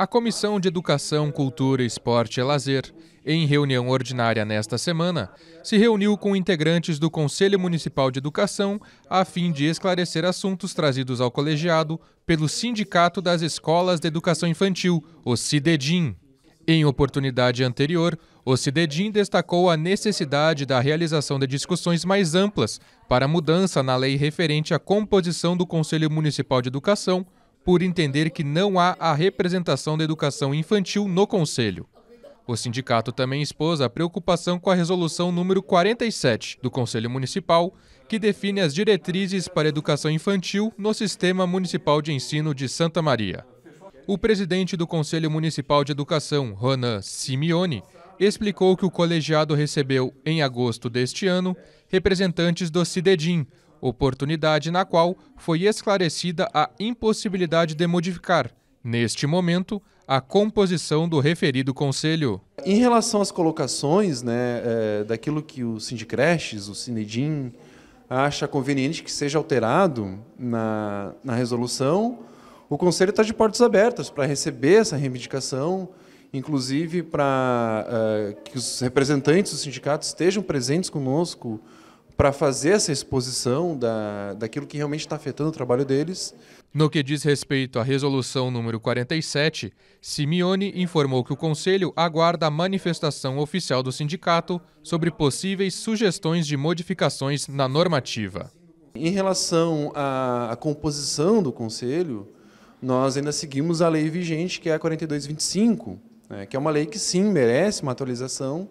A Comissão de Educação, Cultura, Esporte e Lazer, em reunião ordinária nesta semana, se reuniu com integrantes do Conselho Municipal de Educação a fim de esclarecer assuntos trazidos ao colegiado pelo Sindicato das Escolas de Educação Infantil, o CIDEDIM. Em oportunidade anterior, o CIDEDIM destacou a necessidade da realização de discussões mais amplas para mudança na lei referente à composição do Conselho Municipal de Educação por entender que não há a representação da educação infantil no Conselho. O sindicato também expôs a preocupação com a resolução número 47 do Conselho Municipal, que define as diretrizes para a educação infantil no Sistema Municipal de Ensino de Santa Maria. O presidente do Conselho Municipal de Educação, Ronan Simeone, explicou que o colegiado recebeu, em agosto deste ano, representantes do CIDEDIM, oportunidade na qual foi esclarecida a impossibilidade de modificar, neste momento, a composição do referido conselho. Em relação às colocações, né, é, daquilo que o Sindicrestes, o Cinedim, acha conveniente que seja alterado na, na resolução, o Conselho está de portas abertas para receber essa reivindicação, inclusive para uh, é, que os representantes dos sindicatos estejam presentes conosco para fazer essa exposição da, daquilo que realmente está afetando o trabalho deles. No que diz respeito à resolução número 47, Simeone informou que o Conselho aguarda a manifestação oficial do sindicato sobre possíveis sugestões de modificações na normativa. Em relação à composição do Conselho, nós ainda seguimos a lei vigente, que é a 4225, né, que é uma lei que sim merece uma atualização,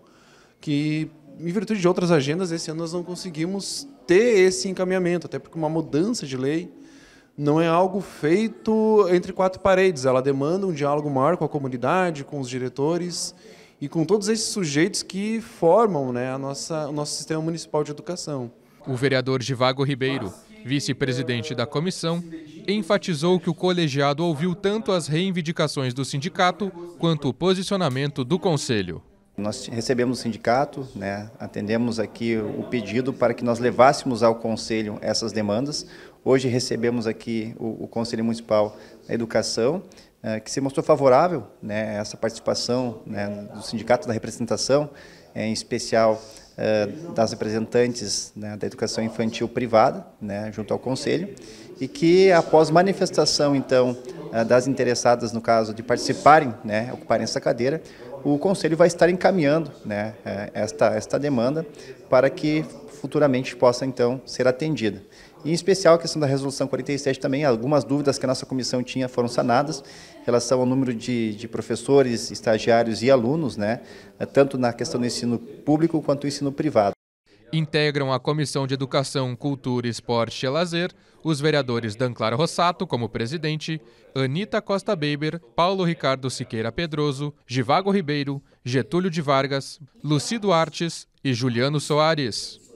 que em virtude de outras agendas, esse ano nós não conseguimos ter esse encaminhamento, até porque uma mudança de lei não é algo feito entre quatro paredes, ela demanda um diálogo maior com a comunidade, com os diretores e com todos esses sujeitos que formam né, a nossa, o nosso sistema municipal de educação. O vereador Givago Ribeiro, vice-presidente da comissão, enfatizou que o colegiado ouviu tanto as reivindicações do sindicato quanto o posicionamento do conselho. Nós recebemos o sindicato, né, atendemos aqui o pedido para que nós levássemos ao Conselho essas demandas. Hoje recebemos aqui o, o Conselho Municipal da Educação, eh, que se mostrou favorável né, a essa participação né, do Sindicato da Representação, em especial eh, das representantes né, da educação infantil privada, né, junto ao Conselho, e que após manifestação, então, eh, das interessadas, no caso, de participarem, né, ocuparem essa cadeira, o Conselho vai estar encaminhando né, é, esta, esta demanda para que futuramente possa, então, ser atendida. E, em especial, a questão da Resolução 47 também, algumas dúvidas que a nossa comissão tinha foram sanadas em relação ao número de, de professores, estagiários e alunos, né, tanto na questão do ensino público quanto do ensino privado. Integram a Comissão de Educação, Cultura, Esporte e Lazer os vereadores Danclar Rossato, como presidente, Anita Costa Beber, Paulo Ricardo Siqueira Pedroso, Givago Ribeiro, Getúlio de Vargas, Lucido Artes e Juliano Soares.